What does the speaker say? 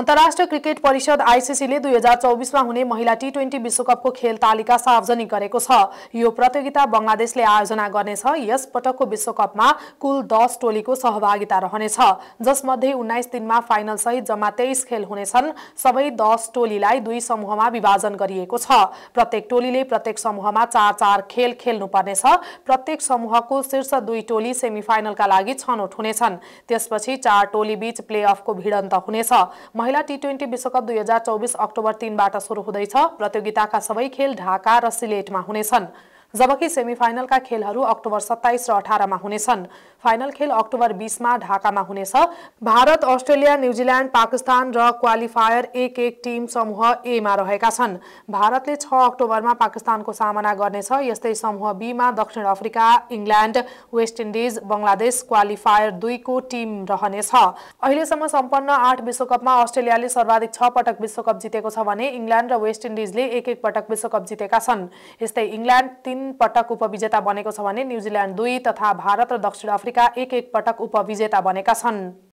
अन्तर्राष्ट्रिय क्रिकेट परिषद आइसिसीले दुई हजार चौबिसमा हुने महिला टी ट्वेन्टी विश्वकपको खेल तालिका सार्वजनिक गरेको छ यो प्रतियोगिता बङ्गलादेशले आयोजना गर्नेछ यस पटकको विश्वकपमा कुल दस टोलीको सहभागिता रहनेछ जसमध्ये उन्नाइस दिनमा फाइनल सहित जम्मा तेइस खेल हुनेछन् सबै दस टोलीलाई दुई समूहमा विभाजन गरिएको छ प्रत्येक टोलीले प्रत्येक समूहमा चार चार खेल खेल्नुपर्नेछ प्रत्येक समूहको शीर्ष दुई टोली सेमिफाइनलका लागि छनौट हुनेछन् त्यसपछि चार टोलीबीच प्ले अफको भिडन्त हुनेछ महिला टी ट्वेन्टी विश्वकप दुई हजार चौबिस अक्टोबर तिनबाट सुरु हुँदैछ प्रतियोगिताका सबै खेल ढाका र सिलेटमा हुनेछन् जबकि सेमिफाइनलका खेलहरू अक्टोबर सत्ताइस र अठारमा हुनेछन् फाइनल खेल अक्टोबर बिसमा ढाकामा हुनेछ भारत अस्ट्रेलिया न्युजिल्यान्ड पाकिस्तान र क्वालिफायर एक एक टिम समूह एमा रहेका छन् भारतले छ अक्टोबरमा पाकिस्तानको सामना गर्नेछ यस्तै समूह बीमा दक्षिण Africa England West Indies Bangladesh qualifier दुईको टिम रहनेछ अहिलेसम्म सम्पन्न आठ विश्वकपमा अस्ट्रेलियाले सर्वाधिक छ पटक विश्वकप जितेको छ भने इङ्ल्यान्ड र वेस्ट इन्डिजले एक एक पटक विश्वकप जितेका छन् यस्तै इङ्ल्यान्ड तीन पटक उपविजेता बनेको छ भने न्युजिल्यान्ड दुई तथा भारत र दक्षिण अफ्रिका एक एक पटक उपविजेता बनेका छन्